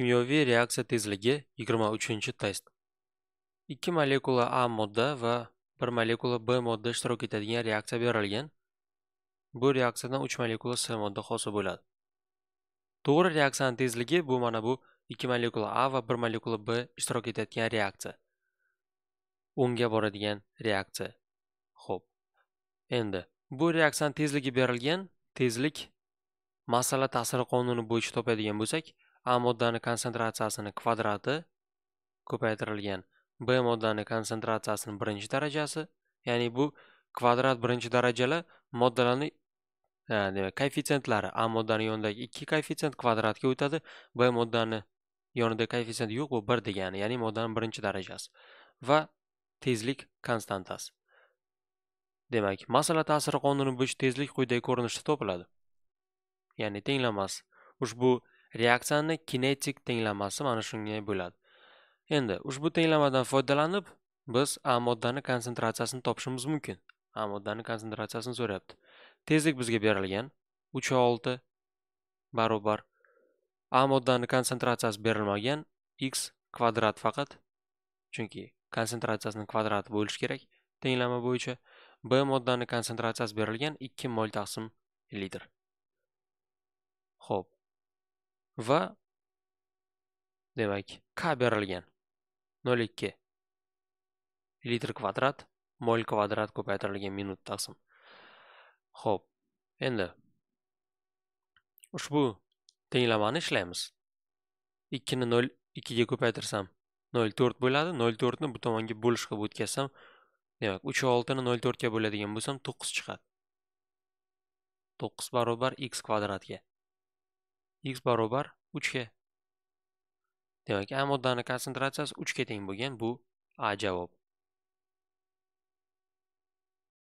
kimyoviy reaksiya tezligi 23 test ikki molekula a modda va bir molekula b modda ishtirok etadigan reaksiya berilgan bu reaksiyadan 3 molekula C modda hosil bo'ladi to'g'ri reaksiyani tezligi bu mana bu 2 molekula a va 1 molekula b ishtirok etayotgan reaksiya Unga boradigan reaksiya Xo'p. endi bu reaksiyani tezligi berilgan tezlik masala ta'siri qonuni bo'yicha topadigan bo'lsak a moddani konsentratsiyasini kvadrati ko'paytirilgan b moddani konsentratsiyasini birinchi darajasi ya'ni bu kvadrat birinchi darajali moddalarni demak koeffitsentlari a moddani yonidagi 2 koeffitsient kvadratga o'tadi b moddani yonida koeffitsient yo'q bu 1 degani ya'ni moddaning birinchi darajasi va tezlik konstantasi demak masala ta'siri qonuni bo'yicha tezlik quyidagi ko'rinishda topiladi ya'ni tenglamasi ushbu reaksiyani kinetik tenglamasi mana shunday bo'ladi endi ushbu tenglamadan foydalanib biz a moddani konsentratsiyasini topishimiz mumkin a moddani konsentratsiyasini so'rayapti tezlik bizga berilgan uch olti barobar a moddani konsentratsiyasi berilmagan x kvadrat faqat chunki konsentratsiyasini kvadrati bo'lishi kerak tenglama bo'yicha b moddani konsentratsiyasi berilgan ikki mol taqsim litr ho'p va demak k berilgan 0,2 litr kvadrat mol kvadrat ko'paytirilgan minut taqsim Xo'p, endi ushbu tenglamani ishlaymiz 2 ni 0,2 ga ko'paytirsam 0,4 bo'ladi 0,4 ni bu tomonga bo'lish qilib o'tkazsam demak 3,6 ni 0,4 ga bo'ladigan bo'lsam 9 chiqadi 9 barobar x kvadratga x barobar 3 ga demak a moddani konsentratsiyasi 3 ga teng bo'lgan bu a javob